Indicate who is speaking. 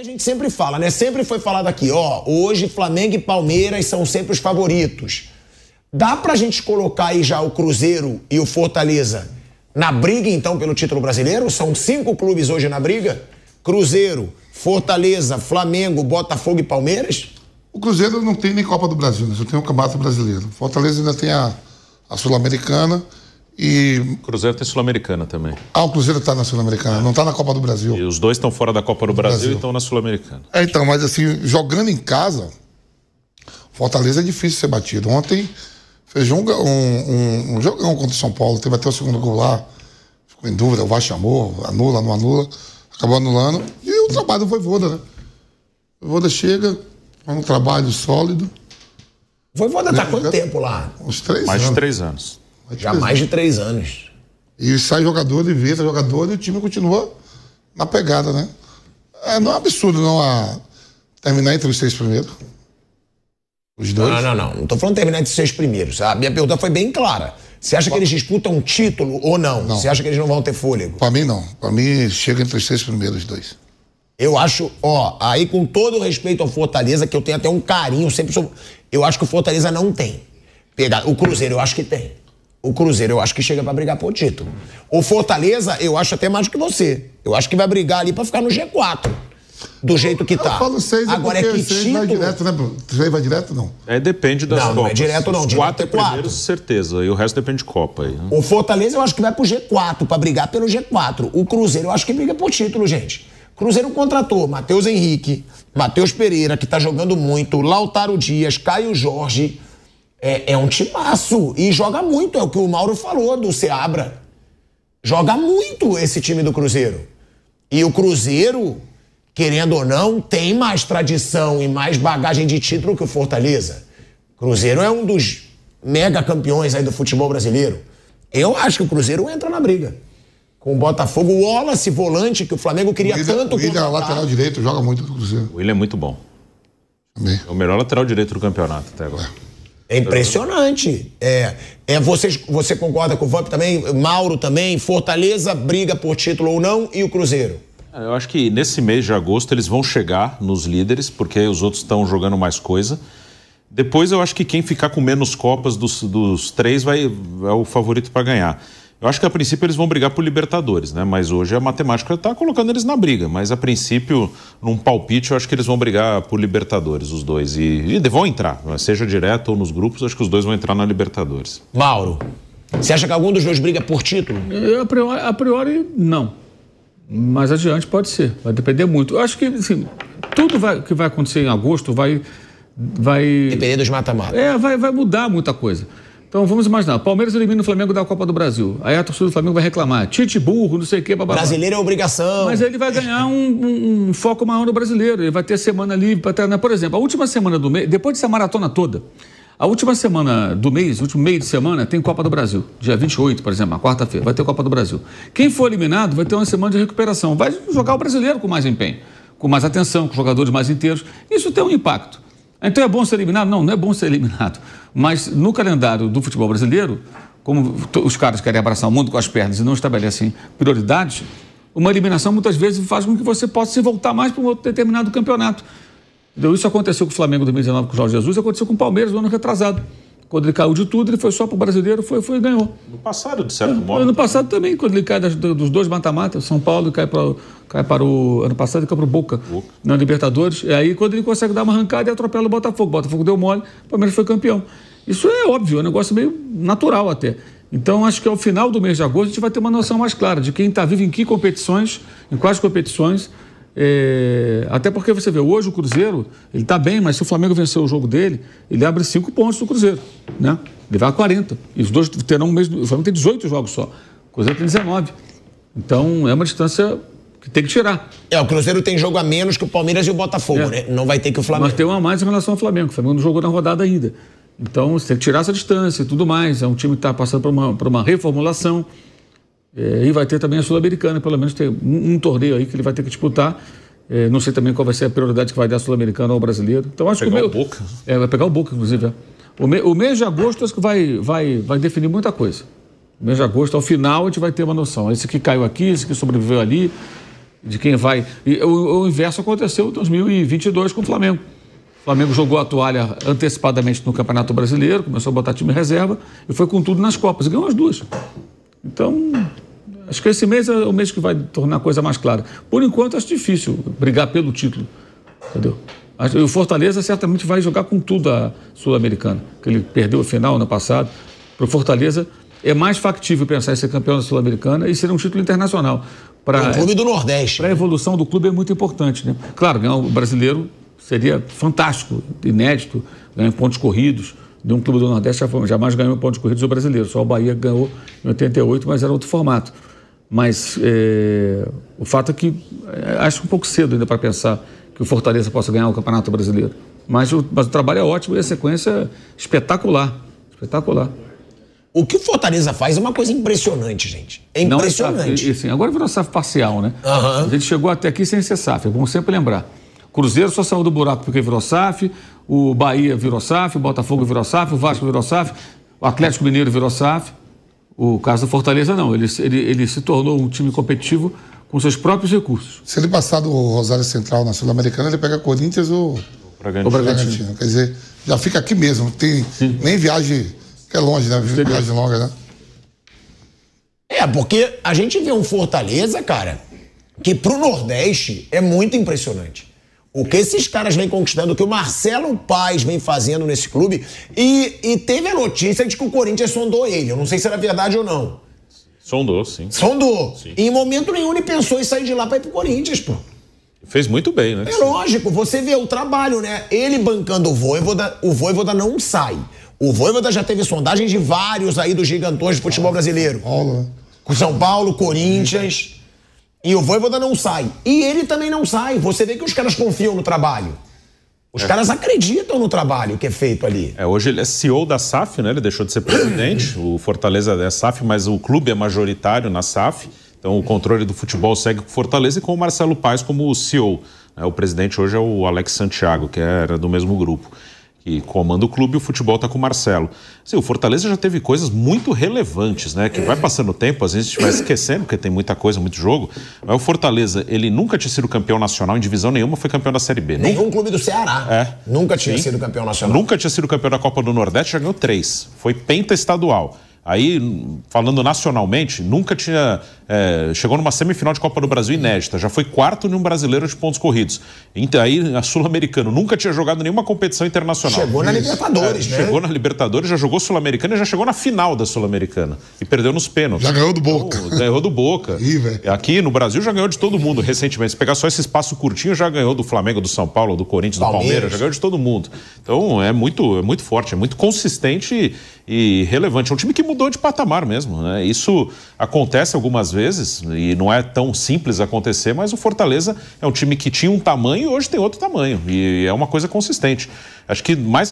Speaker 1: A gente sempre fala, né? Sempre foi falado aqui, ó, hoje Flamengo e Palmeiras são sempre os favoritos. Dá pra gente colocar aí já o Cruzeiro e o Fortaleza na briga, então, pelo título brasileiro? São cinco clubes hoje na briga? Cruzeiro, Fortaleza, Flamengo, Botafogo e Palmeiras?
Speaker 2: O Cruzeiro não tem nem Copa do Brasil, né? só tem o Campeonato Brasileiro. Fortaleza ainda tem a, a Sul-Americana
Speaker 3: e... O Cruzeiro tem Sul-Americana também.
Speaker 2: Ah, o Cruzeiro está na Sul-Americana, é. não está na Copa do Brasil. E
Speaker 3: os dois estão fora da Copa do, do Brasil, Brasil, e estão na Sul-Americana.
Speaker 2: É, então, mas assim, jogando em casa, Fortaleza é difícil ser batido. Ontem fez um, um, um jogão contra o São Paulo, teve até o segundo gol lá, ficou em dúvida, o VAR chamou, anula, não anula, acabou anulando. E o trabalho foi Voda, né? O Voda chega, é um trabalho sólido. Voivoda tá né? quanto tempo lá?
Speaker 1: Uns três Mais anos. Mais de três anos. Tipo Já assim, mais de três anos. E
Speaker 2: sai jogador, ele sai jogador e o time continua na pegada, né? É, não é absurdo
Speaker 1: não a terminar entre os seis primeiros. Os dois? Não, não, não. Não tô falando terminar entre os seis primeiros. A minha pergunta foi bem clara. Você acha que eles disputam um título ou não? Você acha que eles não vão ter fôlego? Pra mim, não. Pra mim, chega entre os seis primeiros dois. Eu acho, ó, aí com todo o respeito ao Fortaleza, que eu tenho até um carinho, sempre sou. Eu acho que o Fortaleza não tem. Pegar. O Cruzeiro eu acho que tem. O Cruzeiro eu acho que chega para brigar por título. O Fortaleza eu acho até mais que você. Eu acho que vai brigar ali para ficar no G4. Do jeito que tá. Eu falo seis é Agora é, que seis título... vai direto, né? Seis vai direto não?
Speaker 3: É depende das não, copas. Não, é direto não. Os quatro, é quatro certeza. E o resto depende de copa aí. Né?
Speaker 1: O Fortaleza eu acho que vai pro G4 para brigar pelo G4. O Cruzeiro eu acho que briga por título, gente. Cruzeiro contratou Matheus Henrique, Matheus Pereira que tá jogando muito, Lautaro Dias, Caio Jorge. É, é um timaço e joga muito, é o que o Mauro falou do Seabra. Joga muito esse time do Cruzeiro. E o Cruzeiro, querendo ou não, tem mais tradição e mais bagagem de título que o Fortaleza. Cruzeiro é um dos mega campeões aí do futebol brasileiro. Eu acho que o Cruzeiro entra na briga. Com o Botafogo, o Wallace, volante, que o Flamengo queria o tanto. O William, é lateral direito, joga muito do
Speaker 3: Cruzeiro. O William é muito bom. Amém. É o melhor lateral direito do campeonato até agora. É.
Speaker 1: É impressionante. É, é vocês, você concorda com o Vamp também? Mauro também? Fortaleza briga por título ou não? E o Cruzeiro?
Speaker 3: É, eu acho que nesse mês de agosto eles vão chegar nos líderes, porque os outros estão jogando mais coisa. Depois eu acho que quem ficar com menos copas dos, dos três vai, é o favorito para ganhar. Eu acho que a princípio eles vão brigar por Libertadores, né? Mas hoje a matemática está colocando eles na briga. Mas a princípio, num palpite, eu acho que eles vão brigar por Libertadores, os dois. E, e vão entrar, né? seja direto ou nos grupos, acho que os dois vão entrar na Libertadores. Mauro, você
Speaker 4: acha que algum dos dois briga por título? Eu, a, priori, a priori, não. mas adiante pode ser. Vai depender muito. Eu acho que, assim, tudo vai, que vai acontecer em agosto vai. vai... Depender dos mata-mata. É, vai, vai mudar muita coisa. Então vamos imaginar, Palmeiras elimina o Flamengo da Copa do Brasil. Aí a torcida do Flamengo vai reclamar, Tite burro, não sei o que, babá. Brasileiro é obrigação. Mas ele vai ganhar um, um, um foco maior no brasileiro. Ele vai ter semana livre para treinar. Por exemplo, a última semana do mês, depois dessa maratona toda, a última semana do mês, último meio de semana, tem Copa do Brasil. Dia 28, por exemplo, quarta-feira, vai ter Copa do Brasil. Quem for eliminado vai ter uma semana de recuperação. Vai jogar o brasileiro com mais empenho, com mais atenção, com jogadores mais inteiros. Isso tem um impacto. Então é bom ser eliminado? Não, não é bom ser eliminado. Mas no calendário do futebol brasileiro, como os caras querem abraçar o mundo com as pernas e não estabelecem prioridades, uma eliminação muitas vezes faz com que você possa se voltar mais para um outro determinado campeonato. Então, isso aconteceu com o Flamengo em 2019 com o Jorge Jesus, aconteceu com o Palmeiras no ano retrasado. Quando ele caiu de tudo, ele foi só para o brasileiro, foi, foi e ganhou. No passado, de certo é, modo. No, passado também, quando ele cai das, dos dois mata-mata, São Paulo cai para cai para o ano passado, e caiu para o Boca, Boca. na Libertadores. E aí, quando ele consegue dar uma arrancada, ele atropela o Botafogo. O Botafogo deu mole, o Palmeiras foi campeão. Isso é óbvio, é um negócio meio natural até. Então, acho que ao final do mês de agosto a gente vai ter uma noção mais clara de quem está vivo em que competições, em quais competições. É... Até porque você vê, hoje o Cruzeiro, ele está bem, mas se o Flamengo vencer o jogo dele, ele abre cinco pontos do Cruzeiro, né? Ele vai a 40. E os dois terão o mesmo. O Flamengo tem 18 jogos só. O Cruzeiro tem 19. Então, é uma distância que tem que tirar. É, o Cruzeiro tem jogo a menos que o
Speaker 1: Palmeiras e o Botafogo, é. né? Não vai ter que o Flamengo. Mas
Speaker 4: tem uma a mais em relação ao Flamengo. O Flamengo não jogou na rodada ainda. Então você tem que tirar essa distância e tudo mais. É um time que está passando por uma, por uma reformulação. É, e vai ter também a Sul-Americana, pelo menos tem um, um, torneio aí que ele vai ter que disputar. É, não sei também qual vai ser a prioridade que vai dar a Sul-Americana ao brasileiro. Então acho vai pegar que o, meu, o Boca. É, vai pegar o Boca, inclusive. É. O, me, o, mês de agosto acho que vai, vai, vai definir muita coisa. O mês de agosto, ao final, a gente vai ter uma noção. Esse que caiu aqui, esse que sobreviveu ali de quem vai. E o, o inverso aconteceu em 2022 com o Flamengo. O Flamengo jogou a toalha antecipadamente no Campeonato Brasileiro, começou a botar time reserva e foi com tudo nas Copas. E ganhou as duas. Então, acho que esse mês é o mês que vai tornar a coisa mais clara. Por enquanto, acho difícil brigar pelo título. Entendeu? O Fortaleza certamente vai jogar com tudo a Sul-Americana, que ele perdeu a final ano passado. Para o Fortaleza, é mais factível pensar em ser campeão da Sul-Americana e ser um título internacional para. clube do Nordeste. Para a evolução do clube é muito importante, né? Claro, ganhar o brasileiro seria fantástico, inédito, ganhar pontos corridos. De um clube do Nordeste jamais ganhou pontos corridos o brasileiro. Só o Bahia ganhou em 88, mas era outro formato. Mas é, o fato é que eh, acho um pouco cedo ainda para pensar que o Fortaleza possa ganhar o Campeonato Brasileiro. Mas o, mas o trabalho é ótimo e a sequência é espetacular. Espetacular. O que o Fortaleza faz é uma coisa impressionante, gente. É impressionante. Não, é, é, assim, agora virou SAF parcial, né? Uhum. A gente chegou até aqui sem ser SAF, é sempre lembrar. Cruzeiro só saiu do buraco porque virou SAF, o Bahia virou SAF, o Botafogo virou SAF, o Vasco virou SAF, o Atlético Mineiro virou SAF. O caso do Fortaleza, não. Ele, ele, ele se tornou um time competitivo com seus próprios recursos.
Speaker 2: Se ele passar do Rosário Central na Sul-Americana, ele pega Corinthians ou
Speaker 3: o Bragantino.
Speaker 2: Quer dizer, já fica aqui mesmo. Tem nem
Speaker 1: viagem é longe, né? Viagem longa, né? É, porque a gente vê um Fortaleza, cara, que pro Nordeste é muito impressionante. O que esses caras vêm conquistando, o que o Marcelo Paz vem fazendo nesse clube. E, e teve a notícia de que o Corinthians sondou ele. Eu não sei se era verdade ou não.
Speaker 3: Sondou, sim.
Speaker 1: Sondou. Sim. E em momento nenhum ele pensou em sair de lá para ir pro Corinthians, pô.
Speaker 3: Fez muito bem, né? É
Speaker 1: lógico, você vê o trabalho, né? Ele bancando o Voivoda, o Voivoda não sai. O Voivoda já teve sondagem de vários aí dos gigantões do futebol brasileiro. Paulo, né? São Paulo, Corinthians. E o Voivoda não sai. E ele também não sai. Você vê que os caras confiam no trabalho. Os é. caras acreditam no trabalho que é feito ali.
Speaker 3: É, hoje ele é CEO da SAF, né? Ele deixou de ser presidente. o Fortaleza é SAF, mas o clube é majoritário na SAF. Então o controle do futebol segue com o Fortaleza e com o Marcelo Paes como o CEO. É, o presidente hoje é o Alex Santiago, que era do mesmo grupo que comanda o clube, o futebol está com o Marcelo. Assim, o Fortaleza já teve coisas muito relevantes, né? Que vai é. passando o tempo, às vezes a gente vai esquecendo, porque tem muita coisa, muito jogo. Mas o Fortaleza, ele nunca tinha sido campeão nacional em divisão nenhuma, foi campeão da Série B. Né? Nenhum nunca...
Speaker 1: clube do Ceará. É. Nunca tinha Sim. sido campeão nacional.
Speaker 3: Nunca tinha sido campeão da Copa do Nordeste, já ganhou três. Foi penta estadual. Aí, falando nacionalmente, nunca tinha. É, chegou numa semifinal de Copa do Brasil inédita, já foi quarto num brasileiro de pontos corridos. Então, aí, a Sul-Americano nunca tinha jogado nenhuma competição internacional. Chegou na Isso. Libertadores, é, né? Chegou na Libertadores, já jogou Sul-Americana e já chegou na final da Sul-Americana. E perdeu nos pênaltis. Já ganhou do Boca. Então, ganhou do Boca. Ih, Aqui no Brasil já ganhou de todo mundo recentemente. Se pegar só esse espaço curtinho, já ganhou do Flamengo, do São Paulo, do Corinthians, Palmeiras. do Palmeiras, já ganhou de todo mundo. Então, é muito, é muito forte, é muito consistente e, e relevante. É um time que mudou mudou de patamar mesmo. Né? Isso acontece algumas vezes e não é tão simples acontecer, mas o Fortaleza é um time que tinha um tamanho e hoje tem outro tamanho. E é uma coisa consistente. Acho que mais.